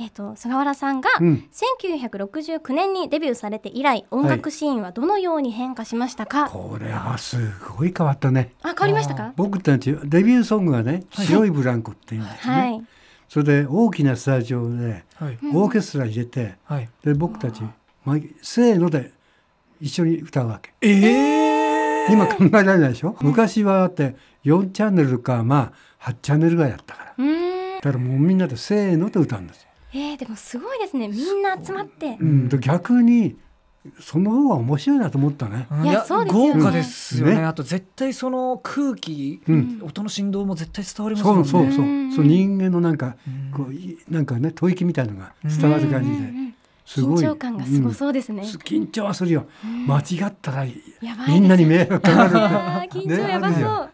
えーと、菅原さんが1969年にデビューされて以来、うん、音楽シーンはどのように変化しましたか、はい、これはすごい変わったねあ変わりましたか僕たちデビューソングはね「白いブランコ」っていうんですね、はい、それで大きなスタジオでオーケストラ入れて、で僕たち、まあ、せーので一緒に歌うわけ。えー今考えられないでしょ、うん、昔はだって4チャンネルかまあ8チャンネルぐらいやったからだからもうみんなでせーので歌うんですよえー、でもすごいですねみんな集まって。うん、逆にその方が面白いなと思ったね。いや、そうですよね。豪華ですよね。ねあと絶対その空気、うん、音の振動も絶対伝わりますよね。そうそうそう。うそう人間のなんかこうなんかね吐息みたいのが伝わる感じで。すごい緊張感がすごそうですね、うん、緊張はするよ間違ったら、みんなに迷惑かかる 緊張やばそう、ね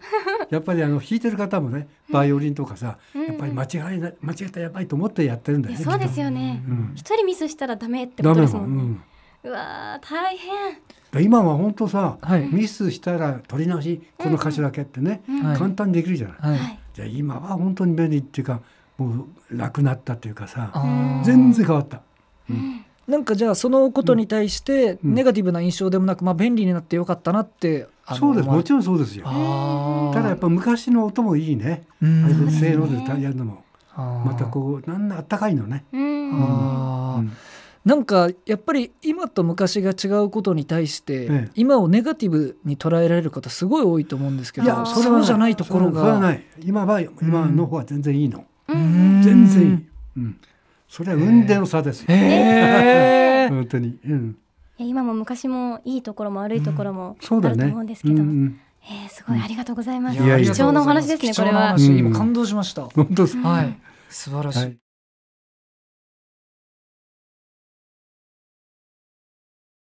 やっぱりあの弾いてる方もねバイオリンとかさ、うん、やっぱり間違えな間違えたらやばいと思ってやってるんだよねそうですよね一、人ミスしたらダメってことですもんね、うわ大変今は本当さ、はい、ミスしたら取り直しこの歌詞だけってね、うんうん、簡単にできるじゃない、はい、じゃあ今は本当に便利っていうかもう楽なったっていうかさ全然変わった、うん、なんかじゃあそのことに対してネガティブな印象でもなく、まあ、便利になってよかったなってそうですもちろんそうですよただやっぱ昔の音もいいねせーのでやるのもまたこうなんなあったかいのねうん、なんかやっぱり今と昔が違うことに対して、ええ、今をネガティブに捉えられる方すごい多いと思うんですけどいやそれはじゃないところがそれはない今は今の方は全然いいの全然いい、うん、それは運転の差ですよ。えー、本当に、うん、今も昔もいいところも悪いところもあると思うんですけど。うん、えー、すごいありがとうございます。貴重なお話ですね。これは。今感動しました。本当です。はい。素晴らしい。はい